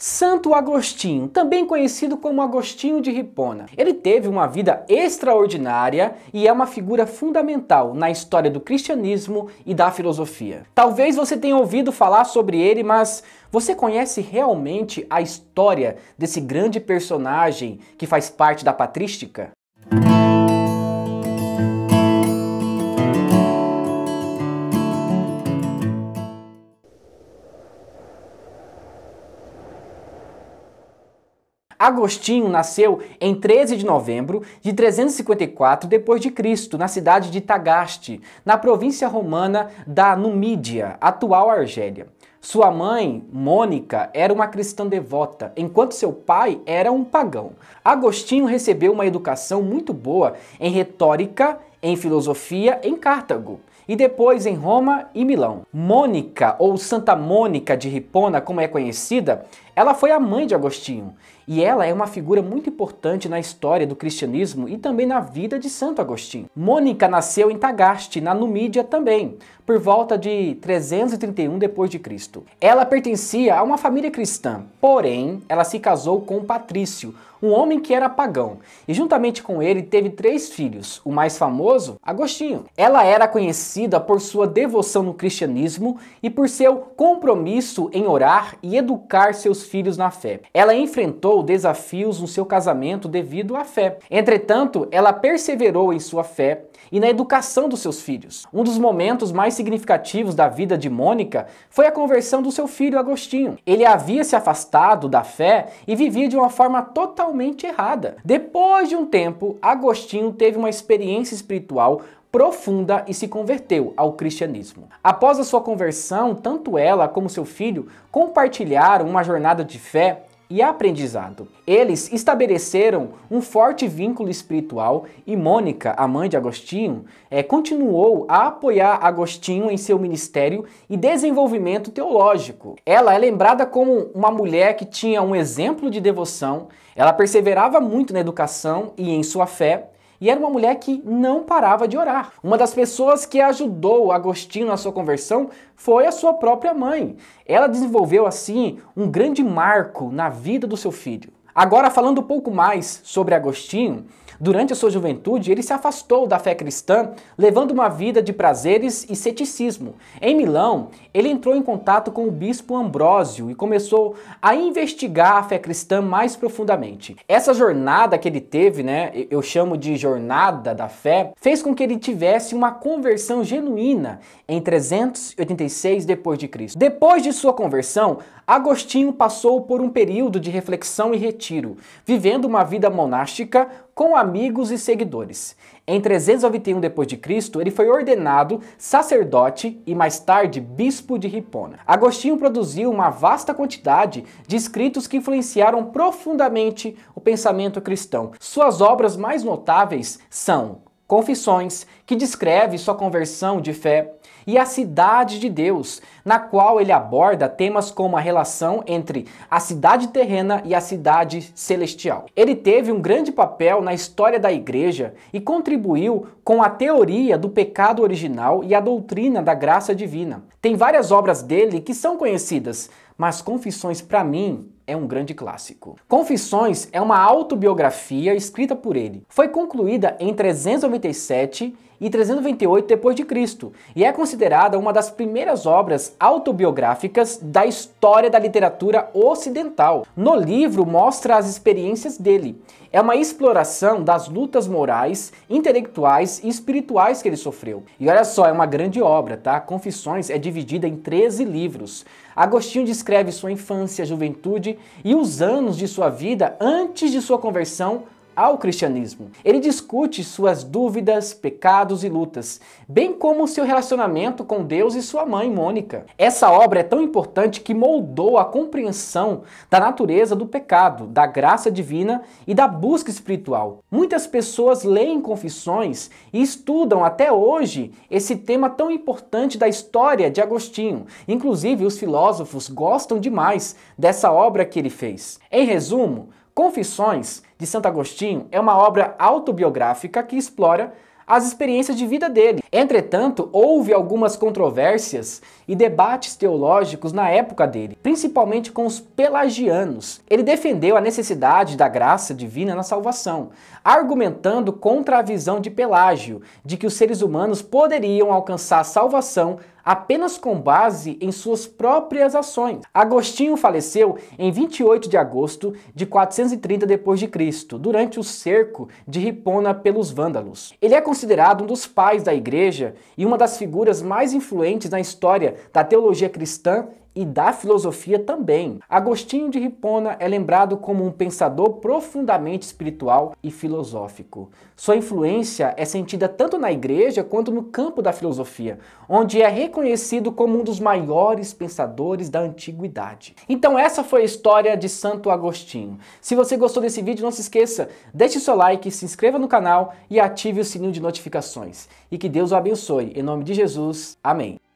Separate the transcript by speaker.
Speaker 1: Santo Agostinho, também conhecido como Agostinho de Ripona, Ele teve uma vida extraordinária e é uma figura fundamental na história do cristianismo e da filosofia. Talvez você tenha ouvido falar sobre ele, mas você conhece realmente a história desse grande personagem que faz parte da patrística? Agostinho nasceu em 13 de novembro de 354 depois de Cristo, na cidade de Tagaste, na província romana da Numídia, atual Argélia. Sua mãe, Mônica, era uma cristã devota, enquanto seu pai era um pagão. Agostinho recebeu uma educação muito boa em retórica, em filosofia, em Cartago e depois em Roma e Milão. Mônica, ou Santa Mônica de Ripona, como é conhecida, ela foi a mãe de Agostinho e ela é uma figura muito importante na história do cristianismo e também na vida de Santo Agostinho. Mônica nasceu em Tagaste, na Numídia também, por volta de 331 d.C. Ela pertencia a uma família cristã, porém ela se casou com Patrício, um homem que era pagão, e juntamente com ele teve três filhos, o mais famoso, Agostinho. Ela era conhecida por sua devoção no cristianismo e por seu compromisso em orar e educar seus filhos na fé. Ela enfrentou desafios no seu casamento devido à fé. Entretanto, ela perseverou em sua fé e na educação dos seus filhos. Um dos momentos mais significativos da vida de Mônica foi a conversão do seu filho Agostinho. Ele havia se afastado da fé e vivia de uma forma totalmente errada. Depois de um tempo, Agostinho teve uma experiência espiritual profunda e se converteu ao cristianismo. Após a sua conversão, tanto ela como seu filho compartilharam uma jornada de fé e aprendizado. Eles estabeleceram um forte vínculo espiritual e Mônica, a mãe de Agostinho, é, continuou a apoiar Agostinho em seu ministério e desenvolvimento teológico. Ela é lembrada como uma mulher que tinha um exemplo de devoção, ela perseverava muito na educação e em sua fé e era uma mulher que não parava de orar. Uma das pessoas que ajudou Agostinho na sua conversão foi a sua própria mãe. Ela desenvolveu assim um grande marco na vida do seu filho. Agora, falando um pouco mais sobre Agostinho, durante a sua juventude ele se afastou da fé cristã, levando uma vida de prazeres e ceticismo. Em Milão, ele entrou em contato com o bispo Ambrósio e começou a investigar a fé cristã mais profundamente. Essa jornada que ele teve, né, eu chamo de jornada da fé, fez com que ele tivesse uma conversão genuína em 386 depois de Cristo. Depois de sua conversão, Agostinho passou por um período de reflexão e retiro, vivendo uma vida monástica com amigos e seguidores. Em 391 d.C., ele foi ordenado sacerdote e mais tarde bispo de Ripona. Agostinho produziu uma vasta quantidade de escritos que influenciaram profundamente o pensamento cristão. Suas obras mais notáveis são Confissões, que descreve sua conversão de fé, e A Cidade de Deus, na qual ele aborda temas como a relação entre a cidade terrena e a cidade celestial. Ele teve um grande papel na história da igreja e contribuiu com a teoria do pecado original e a doutrina da graça divina. Tem várias obras dele que são conhecidas, mas Confissões, para mim, é um grande clássico. Confissões é uma autobiografia escrita por ele. Foi concluída em 397 e 328 d.C. e é considerada uma das primeiras obras autobiográficas da história da literatura ocidental. No livro mostra as experiências dele. É uma exploração das lutas morais, intelectuais e espirituais que ele sofreu. E olha só, é uma grande obra, tá? Confissões é dividida em 13 livros. Agostinho descreve sua infância, juventude e os anos de sua vida antes de sua conversão ao cristianismo. Ele discute suas dúvidas, pecados e lutas, bem como seu relacionamento com Deus e sua mãe, Mônica. Essa obra é tão importante que moldou a compreensão da natureza do pecado, da graça divina e da busca espiritual. Muitas pessoas leem confissões e estudam até hoje esse tema tão importante da história de Agostinho. Inclusive, os filósofos gostam demais dessa obra que ele fez. Em resumo, Confissões, de Santo Agostinho, é uma obra autobiográfica que explora as experiências de vida dele. Entretanto, houve algumas controvérsias e debates teológicos na época dele, principalmente com os pelagianos. Ele defendeu a necessidade da graça divina na salvação, argumentando contra a visão de Pelágio de que os seres humanos poderiam alcançar a salvação apenas com base em suas próprias ações. Agostinho faleceu em 28 de agosto de 430 d.C., durante o cerco de Ripona pelos vândalos. Ele é considerado um dos pais da igreja igreja e uma das figuras mais influentes na história da teologia cristã e da filosofia também. Agostinho de Ripona é lembrado como um pensador profundamente espiritual e filosófico. Sua influência é sentida tanto na igreja quanto no campo da filosofia, onde é reconhecido como um dos maiores pensadores da antiguidade. Então essa foi a história de Santo Agostinho. Se você gostou desse vídeo, não se esqueça, deixe seu like, se inscreva no canal e ative o sininho de notificações. E que Deus o abençoe. Em nome de Jesus, amém.